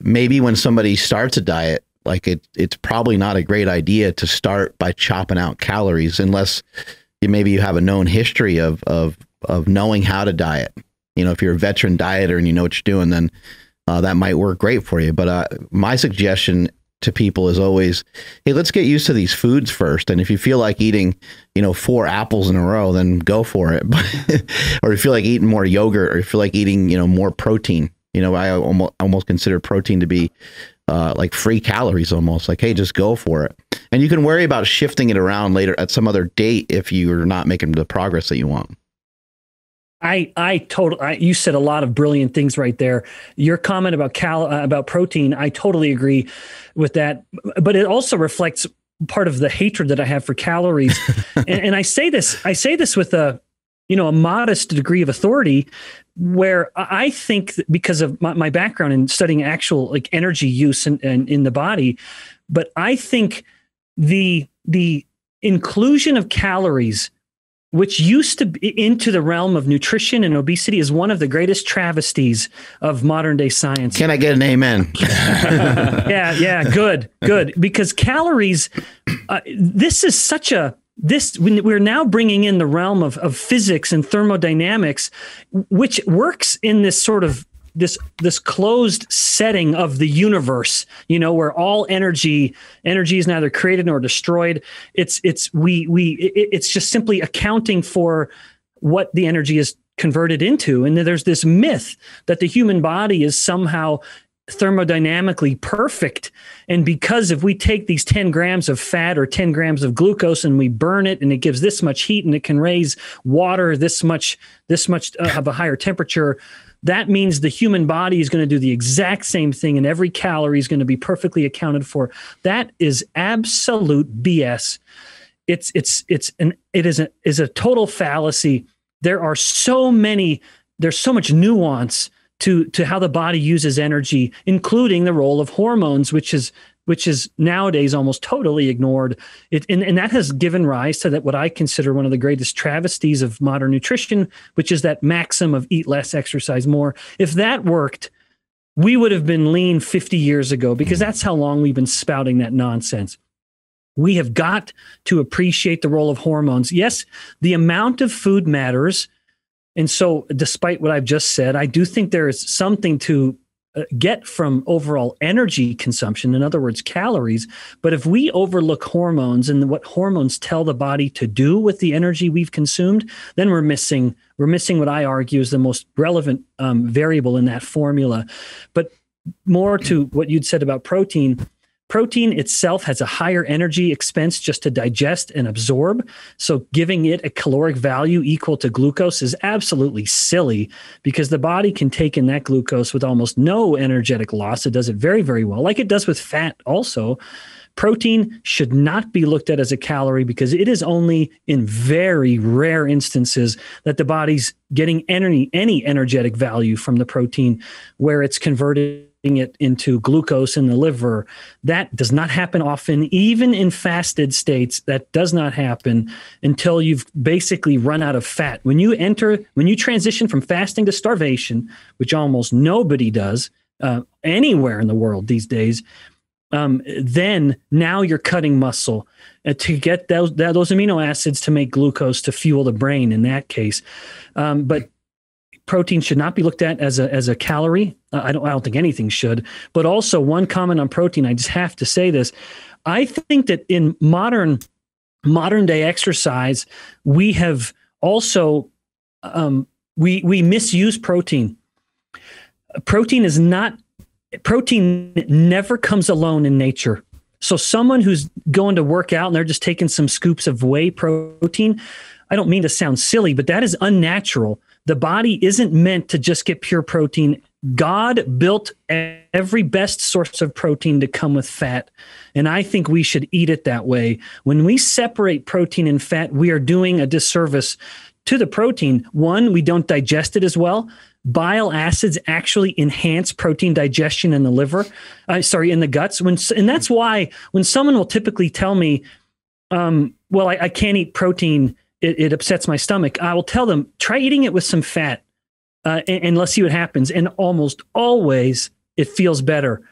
maybe when somebody starts a diet, like it, it's probably not a great idea to start by chopping out calories unless you, maybe you have a known history of, of, of knowing how to diet. You know, if you're a veteran dieter and you know what you're doing, then uh, that might work great for you. But uh, my suggestion to people is always, hey, let's get used to these foods first. And if you feel like eating, you know, four apples in a row, then go for it. or if you feel like eating more yogurt, or if you feel like eating, you know, more protein, you know, I almost, almost consider protein to be uh, like free calories almost like, hey, just go for it. And you can worry about shifting it around later at some other date if you're not making the progress that you want. I I totally you said a lot of brilliant things right there. Your comment about cal uh, about protein, I totally agree with that. But it also reflects part of the hatred that I have for calories. and, and, I say this, I say this with a you know a modest degree of authority where i think because of my, my, background in studying actual like energy use and in, in, in, the body but i think the the inclusion of calories which used to be into the realm of nutrition and obesity is one of the greatest travesties of modern day science can i get an amen yeah yeah good good because calories uh, this is such a this we're now bringing in the realm of, of physics and thermodynamics which works in this sort of this this closed setting of the universe you know where all energy energy is neither created nor destroyed it's it's we we it's just simply accounting for what the energy is converted into and there's this myth that the human body is somehow thermodynamically perfect. And because if we take these 10 grams of fat or 10 grams of glucose and we burn it and it gives this much heat and it can raise water this much, this much uh, of a higher temperature, that means the human body is going to do the exact same thing and every calorie is going to be perfectly accounted for. That is absolute BS. It's, it's, it's an, it is a, is a total fallacy. There are so many, there's so much nuance to to how the body uses energy, including the role of hormones, which is which is nowadays almost totally ignored. It, and, and that has given rise to that what I consider one of the greatest travesties of modern nutrition, which is that maxim of eat less, exercise more. If that worked, we would have been lean 50 years ago because that's how long we've been spouting that nonsense. We have got to appreciate the role of hormones. Yes, the amount of food matters and so, despite what I've just said, I do think there is something to uh, get from overall energy consumption, in other words, calories. But if we overlook hormones and what hormones tell the body to do with the energy we've consumed, then we're missing we're missing what I argue is the most relevant um, variable in that formula. But more to what you'd said about protein, Protein itself has a higher energy expense just to digest and absorb. So, giving it a caloric value equal to glucose is absolutely silly because the body can take in that glucose with almost no energetic loss. It does it very, very well, like it does with fat also. Protein should not be looked at as a calorie because it is only in very rare instances that the body's getting any, any energetic value from the protein where it's converted it into glucose in the liver. That does not happen often, even in fasted states. That does not happen until you've basically run out of fat. When you enter, when you transition from fasting to starvation, which almost nobody does uh, anywhere in the world these days, um, then now you're cutting muscle uh, to get those, those amino acids to make glucose to fuel the brain in that case. Um, but protein should not be looked at as a as a calorie. Uh, I don't I don't think anything should. But also one comment on protein, I just have to say this. I think that in modern modern day exercise, we have also um, we we misuse protein. Protein is not protein never comes alone in nature. So someone who's going to work out and they're just taking some scoops of whey protein, I don't mean to sound silly, but that is unnatural. The body isn't meant to just get pure protein. God built every best source of protein to come with fat. And I think we should eat it that way. When we separate protein and fat, we are doing a disservice to the protein. One, we don't digest it as well. Bile acids actually enhance protein digestion in the liver, uh, sorry, in the guts. When, and that's why when someone will typically tell me, um, well, I, I can't eat protein it, it upsets my stomach, I will tell them try eating it with some fat, uh, and, and let's see what happens. And almost always it feels better.